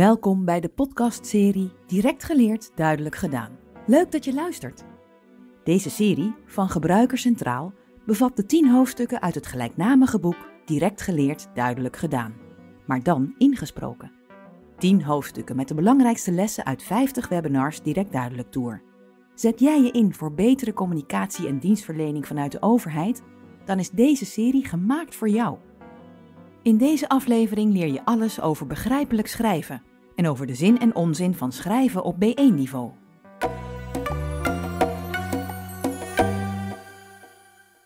Welkom bij de podcastserie Direct geleerd, duidelijk gedaan. Leuk dat je luistert. Deze serie van Gebruiker Centraal bevat de 10 hoofdstukken uit het gelijknamige boek Direct geleerd, duidelijk gedaan, maar dan ingesproken. 10 hoofdstukken met de belangrijkste lessen uit 50 webinars direct duidelijk door. Zet jij je in voor betere communicatie en dienstverlening vanuit de overheid? Dan is deze serie gemaakt voor jou. In deze aflevering leer je alles over begrijpelijk schrijven, en over de zin en onzin van schrijven op B1-niveau.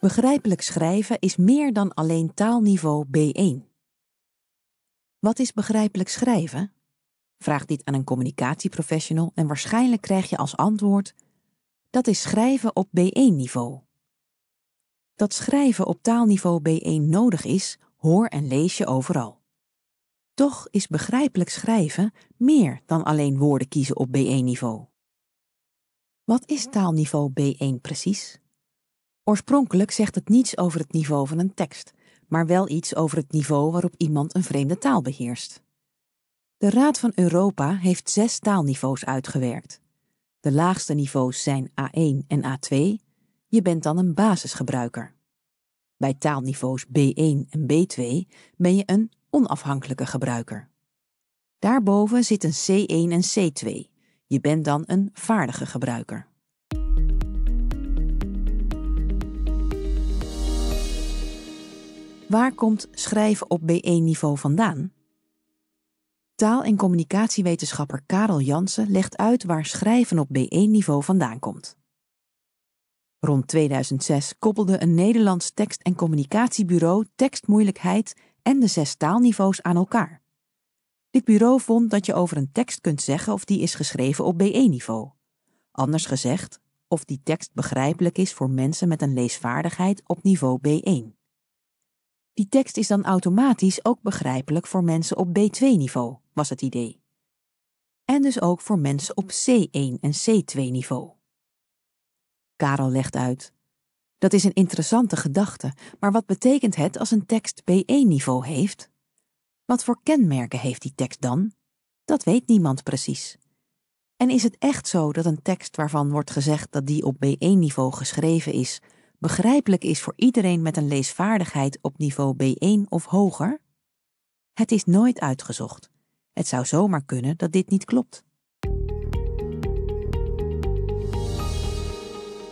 Begrijpelijk schrijven is meer dan alleen taalniveau B1. Wat is begrijpelijk schrijven? Vraag dit aan een communicatieprofessional en waarschijnlijk krijg je als antwoord: dat is schrijven op B1-niveau. Dat schrijven op taalniveau B1 nodig is, hoor en lees je overal. Toch is begrijpelijk schrijven meer dan alleen woorden kiezen op B1-niveau. Wat is taalniveau B1 precies? Oorspronkelijk zegt het niets over het niveau van een tekst, maar wel iets over het niveau waarop iemand een vreemde taal beheerst. De Raad van Europa heeft zes taalniveaus uitgewerkt. De laagste niveaus zijn A1 en A2. Je bent dan een basisgebruiker. Bij taalniveaus B1 en B2 ben je een onafhankelijke gebruiker. Daarboven zit een C1 en C2. Je bent dan een vaardige gebruiker. Waar komt schrijven op B1-niveau vandaan? Taal- en communicatiewetenschapper Karel Jansen legt uit waar schrijven op B1-niveau vandaan komt. Rond 2006 koppelde een Nederlands tekst- en communicatiebureau tekstmoeilijkheid en de zes taalniveaus aan elkaar. Dit bureau vond dat je over een tekst kunt zeggen of die is geschreven op b 1 niveau Anders gezegd, of die tekst begrijpelijk is voor mensen met een leesvaardigheid op niveau B1. Die tekst is dan automatisch ook begrijpelijk voor mensen op B2-niveau, was het idee. En dus ook voor mensen op C1 en C2-niveau. Karel legt uit dat is een interessante gedachte, maar wat betekent het als een tekst B1-niveau heeft? Wat voor kenmerken heeft die tekst dan? Dat weet niemand precies. En is het echt zo dat een tekst waarvan wordt gezegd dat die op B1-niveau geschreven is, begrijpelijk is voor iedereen met een leesvaardigheid op niveau B1 of hoger? Het is nooit uitgezocht. Het zou zomaar kunnen dat dit niet klopt.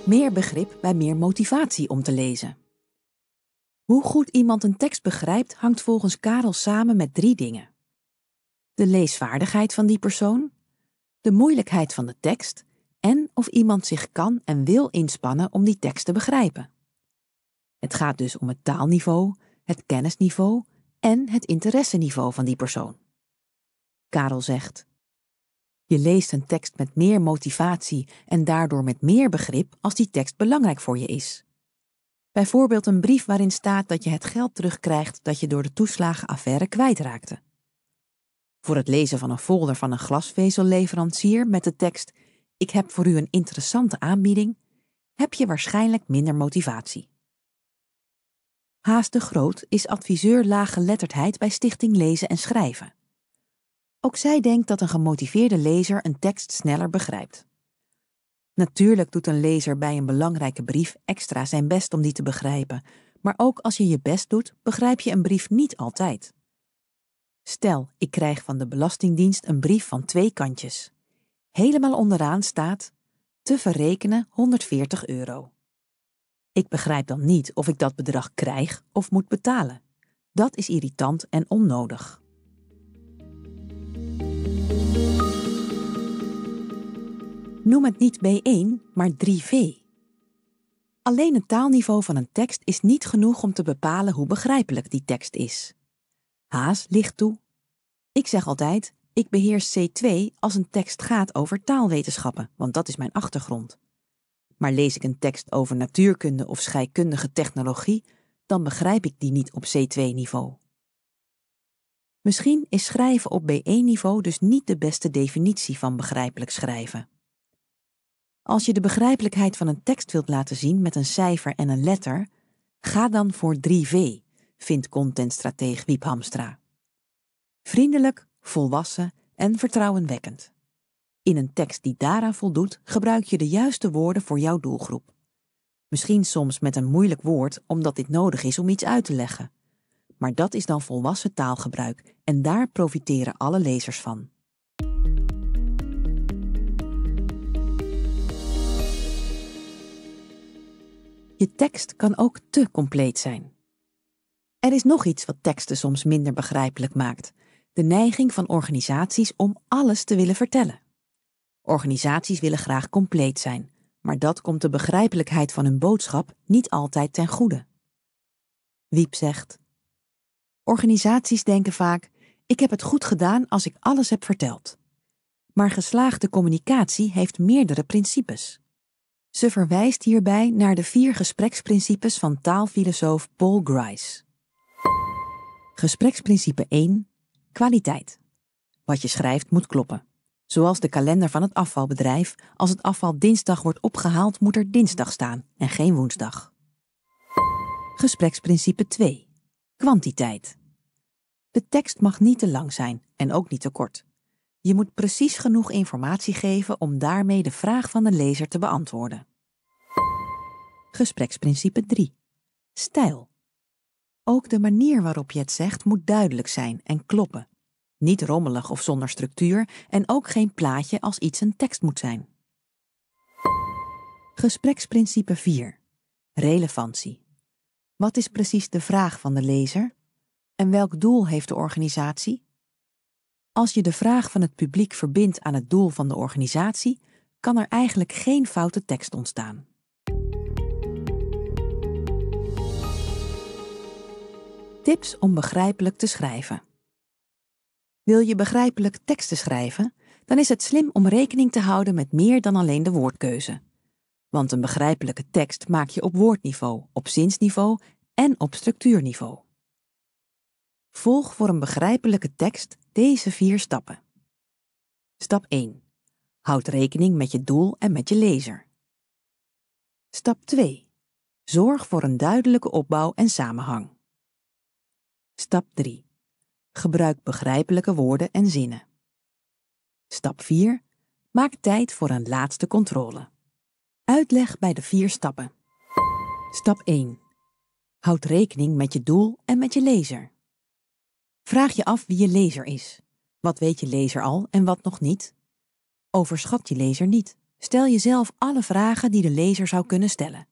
Meer begrip bij meer motivatie om te lezen. Hoe goed iemand een tekst begrijpt hangt volgens Karel samen met drie dingen: de leesvaardigheid van die persoon, de moeilijkheid van de tekst en of iemand zich kan en wil inspannen om die tekst te begrijpen. Het gaat dus om het taalniveau, het kennisniveau en het interesseniveau van die persoon. Karel zegt: je leest een tekst met meer motivatie en daardoor met meer begrip als die tekst belangrijk voor je is. Bijvoorbeeld een brief waarin staat dat je het geld terugkrijgt dat je door de toeslagenaffaire kwijtraakte. Voor het lezen van een folder van een glasvezelleverancier met de tekst: Ik heb voor u een interessante aanbieding, heb je waarschijnlijk minder motivatie. Haast de Groot is adviseur laaggeletterdheid bij Stichting Lezen en Schrijven. Ook zij denkt dat een gemotiveerde lezer een tekst sneller begrijpt. Natuurlijk doet een lezer bij een belangrijke brief extra zijn best om die te begrijpen, maar ook als je je best doet, begrijp je een brief niet altijd. Stel, ik krijg van de Belastingdienst een brief van twee kantjes. Helemaal onderaan staat te verrekenen 140 euro. Ik begrijp dan niet of ik dat bedrag krijg of moet betalen. Dat is irritant en onnodig. Noem het niet B1, maar 3V. Alleen het taalniveau van een tekst is niet genoeg om te bepalen hoe begrijpelijk die tekst is. Haas ligt toe. Ik zeg altijd, ik beheers C2 als een tekst gaat over taalwetenschappen, want dat is mijn achtergrond. Maar lees ik een tekst over natuurkunde of scheikundige technologie, dan begrijp ik die niet op C2-niveau. Misschien is schrijven op B1-niveau dus niet de beste definitie van begrijpelijk schrijven. Als je de begrijpelijkheid van een tekst wilt laten zien met een cijfer en een letter, ga dan voor 3V, vindt contentstratege Wiep Hamstra. Vriendelijk, volwassen en vertrouwenwekkend. In een tekst die daaraan voldoet, gebruik je de juiste woorden voor jouw doelgroep. Misschien soms met een moeilijk woord omdat dit nodig is om iets uit te leggen. Maar dat is dan volwassen taalgebruik en daar profiteren alle lezers van. Je tekst kan ook te compleet zijn. Er is nog iets wat teksten soms minder begrijpelijk maakt: de neiging van organisaties om alles te willen vertellen. Organisaties willen graag compleet zijn, maar dat komt de begrijpelijkheid van hun boodschap niet altijd ten goede. Wiep zegt: Organisaties denken vaak: ik heb het goed gedaan als ik alles heb verteld. Maar geslaagde communicatie heeft meerdere principes. Ze verwijst hierbij naar de vier gespreksprincipes van taalfilosoof Paul Grice. Gespreksprincipe 1. Kwaliteit. Wat je schrijft moet kloppen. Zoals de kalender van het afvalbedrijf, als het afval dinsdag wordt opgehaald, moet er dinsdag staan en geen woensdag. Gespreksprincipe 2. Kwantiteit. De tekst mag niet te lang zijn en ook niet te kort. Je moet precies genoeg informatie geven om daarmee de vraag van de lezer te beantwoorden. Gespreksprincipe 3. Stijl. Ook de manier waarop je het zegt moet duidelijk zijn en kloppen. Niet rommelig of zonder structuur en ook geen plaatje als iets een tekst moet zijn. Gespreksprincipe 4. Relevantie. Wat is precies de vraag van de lezer? En welk doel heeft de organisatie? Als je de vraag van het publiek verbindt aan het doel van de organisatie, kan er eigenlijk geen foute tekst ontstaan. Tips om begrijpelijk te schrijven. Wil je begrijpelijk teksten schrijven, dan is het slim om rekening te houden met meer dan alleen de woordkeuze. Want een begrijpelijke tekst maak je op woordniveau, op zinsniveau en op structuurniveau. Volg voor een begrijpelijke tekst deze vier stappen. Stap 1. Houd rekening met je doel en met je lezer. Stap 2. Zorg voor een duidelijke opbouw en samenhang. Stap 3. Gebruik begrijpelijke woorden en zinnen. Stap 4. Maak tijd voor een laatste controle. Uitleg bij de vier stappen. Stap 1. Houd rekening met je doel en met je lezer. Vraag je af wie je lezer is. Wat weet je lezer al en wat nog niet? Overschat je lezer niet. Stel jezelf alle vragen die de lezer zou kunnen stellen.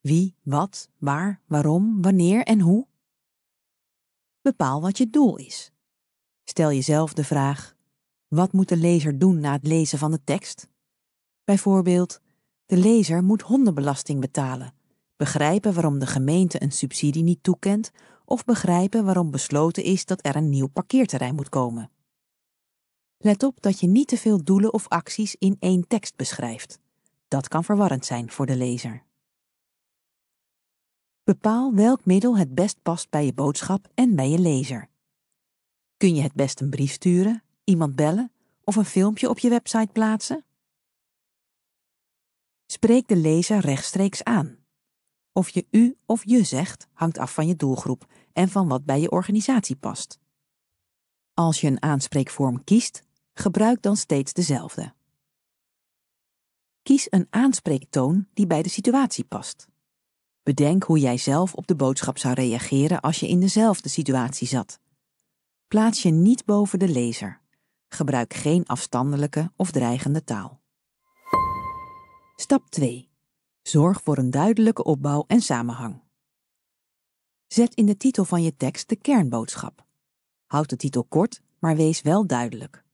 Wie, wat, waar, waarom, wanneer en hoe? Bepaal wat je doel is. Stel jezelf de vraag: wat moet de lezer doen na het lezen van de tekst? Bijvoorbeeld, de lezer moet hondenbelasting betalen, begrijpen waarom de gemeente een subsidie niet toekent of begrijpen waarom besloten is dat er een nieuw parkeerterrein moet komen. Let op dat je niet te veel doelen of acties in één tekst beschrijft. Dat kan verwarrend zijn voor de lezer. Bepaal welk middel het best past bij je boodschap en bij je lezer. Kun je het best een brief sturen, iemand bellen of een filmpje op je website plaatsen? Spreek de lezer rechtstreeks aan. Of je u of je zegt hangt af van je doelgroep en van wat bij je organisatie past. Als je een aanspreekvorm kiest, gebruik dan steeds dezelfde. Kies een aanspreektoon die bij de situatie past. Bedenk hoe jij zelf op de boodschap zou reageren als je in dezelfde situatie zat. Plaats je niet boven de lezer. Gebruik geen afstandelijke of dreigende taal. Stap 2. Zorg voor een duidelijke opbouw en samenhang. Zet in de titel van je tekst de kernboodschap. Houd de titel kort, maar wees wel duidelijk.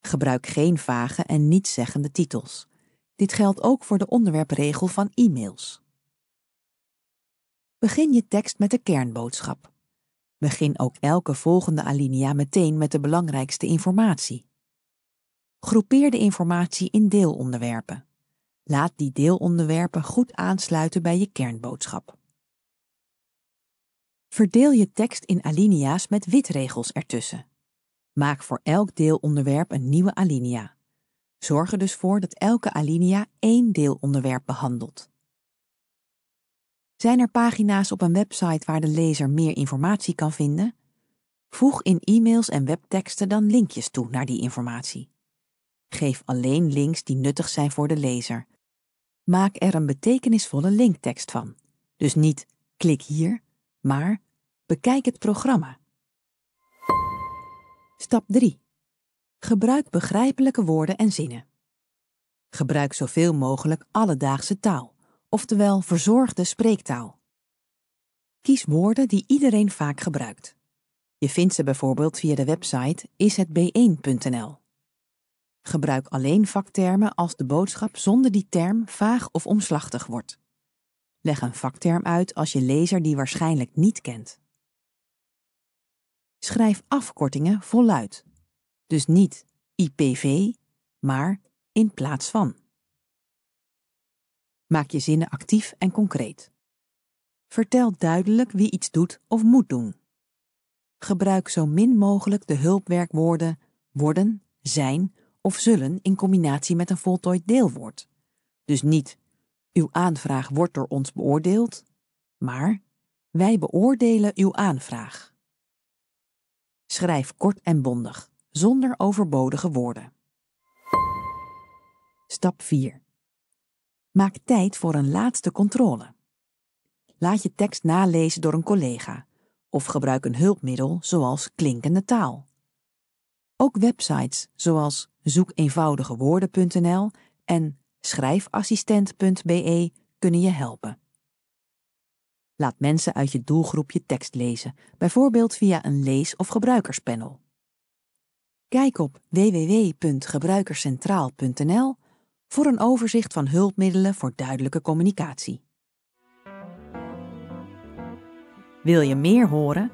Gebruik geen vage en nietszeggende titels. Dit geldt ook voor de onderwerpregel van e-mails. Begin je tekst met de kernboodschap. Begin ook elke volgende alinea meteen met de belangrijkste informatie. Groepeer de informatie in deelonderwerpen. Laat die deelonderwerpen goed aansluiten bij je kernboodschap. Verdeel je tekst in alinea's met witregels ertussen. Maak voor elk deelonderwerp een nieuwe alinea. Zorg er dus voor dat elke alinea één deelonderwerp behandelt. Zijn er pagina's op een website waar de lezer meer informatie kan vinden? Voeg in e-mails en webteksten dan linkjes toe naar die informatie. Geef alleen links die nuttig zijn voor de lezer. Maak er een betekenisvolle linktekst van. Dus niet klik hier, maar bekijk het programma. Stap 3. Gebruik begrijpelijke woorden en zinnen. Gebruik zoveel mogelijk alledaagse taal, oftewel verzorgde spreektaal. Kies woorden die iedereen vaak gebruikt. Je vindt ze bijvoorbeeld via de website ishetb1.nl. Gebruik alleen vaktermen als de boodschap zonder die term vaag of omslachtig wordt. Leg een vakterm uit als je lezer die waarschijnlijk niet kent. Schrijf afkortingen voluit. Dus niet IPV, maar in plaats van. Maak je zinnen actief en concreet. Vertel duidelijk wie iets doet of moet doen. Gebruik zo min mogelijk de hulpwerkwoorden worden, zijn of zullen in combinatie met een voltooid deelwoord. Dus niet uw aanvraag wordt door ons beoordeeld, maar wij beoordelen uw aanvraag. Schrijf kort en bondig, zonder overbodige woorden. Stap 4. Maak tijd voor een laatste controle. Laat je tekst nalezen door een collega of gebruik een hulpmiddel zoals klinkende taal. Ook websites zoals zoekeenvoudigewoorden.nl en schrijfassistent.be kunnen je helpen. Laat mensen uit je doelgroep je tekst lezen, bijvoorbeeld via een lees- of gebruikerspanel. Kijk op www.gebruikerscentraal.nl voor een overzicht van hulpmiddelen voor duidelijke communicatie. Wil je meer horen?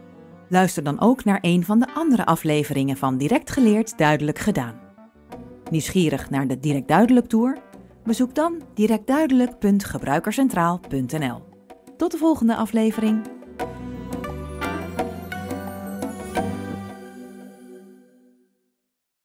Luister dan ook naar een van de andere afleveringen van Direct Geleerd Duidelijk Gedaan. Nieuwsgierig naar de Direct Duidelijk Tour? Bezoek dan directduidelijk.gebruikercentraal.nl. Tot de volgende aflevering.